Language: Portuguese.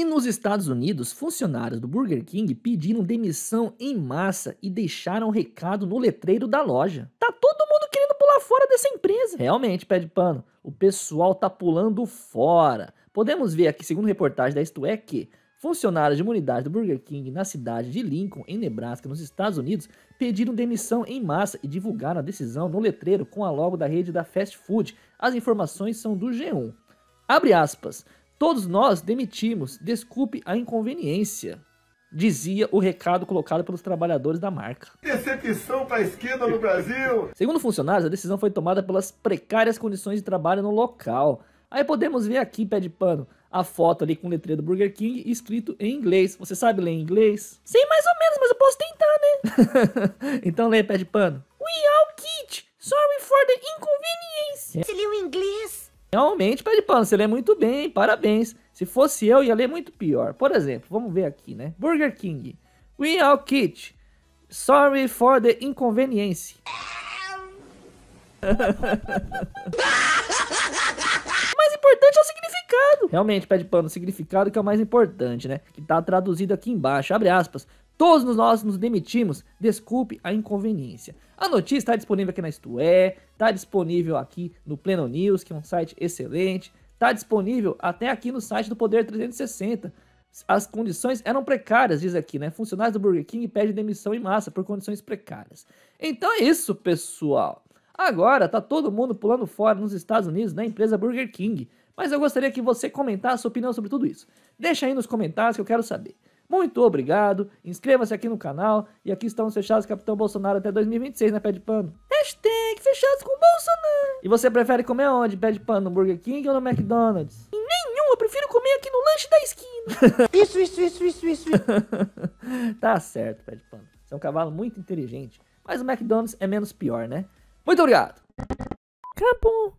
E nos Estados Unidos, funcionários do Burger King pediram demissão em massa e deixaram recado no letreiro da loja. Tá todo mundo querendo pular fora dessa empresa. Realmente, pé de pano, o pessoal tá pulando fora. Podemos ver aqui, segundo reportagem da Isto É, que Funcionários de uma unidade do Burger King na cidade de Lincoln, em Nebraska, nos Estados Unidos, pediram demissão em massa e divulgaram a decisão no letreiro com a logo da rede da fast food. As informações são do G1. Abre aspas. Todos nós demitimos, desculpe a inconveniência, dizia o recado colocado pelos trabalhadores da marca. Decepção para a esquerda no Brasil! Segundo funcionários, a decisão foi tomada pelas precárias condições de trabalho no local. Aí podemos ver aqui, pé de pano, a foto ali com letreira do Burger King escrito em inglês. Você sabe ler em inglês? Sei mais ou menos, mas eu posso tentar, né? então lê, pé de pano. We all kid, sorry for the inconvenience realmente pede pano, você lê muito bem, parabéns. Se fosse eu, ia ler muito pior. Por exemplo, vamos ver aqui, né? Burger King. We all kit. Sorry for the inconvenience. o mais importante é o significado. Realmente, pede pano, o significado que é o mais importante, né? Que tá traduzido aqui embaixo, abre aspas. Todos nós nos demitimos, desculpe a inconveniência. A notícia está disponível aqui na Isto está é, disponível aqui no Pleno News, que é um site excelente, está disponível até aqui no site do Poder 360. As condições eram precárias, diz aqui, né? Funcionários do Burger King pedem demissão em massa por condições precárias. Então é isso, pessoal. Agora tá todo mundo pulando fora nos Estados Unidos na empresa Burger King. Mas eu gostaria que você comentasse sua opinião sobre tudo isso. Deixa aí nos comentários que eu quero saber. Muito obrigado, inscreva-se aqui no canal e aqui estamos fechados Capitão Bolsonaro até 2026 né, Pé de Pano. Hashtag fechados com Bolsonaro. E você prefere comer onde? Pé de Pano, no Burger King ou no McDonald's? Em nenhum, eu prefiro comer aqui no lanche da esquina. isso, isso, isso, isso, isso. tá certo, Pé de Pano. Você é um cavalo muito inteligente, mas o McDonald's é menos pior, né? Muito obrigado. Acabou.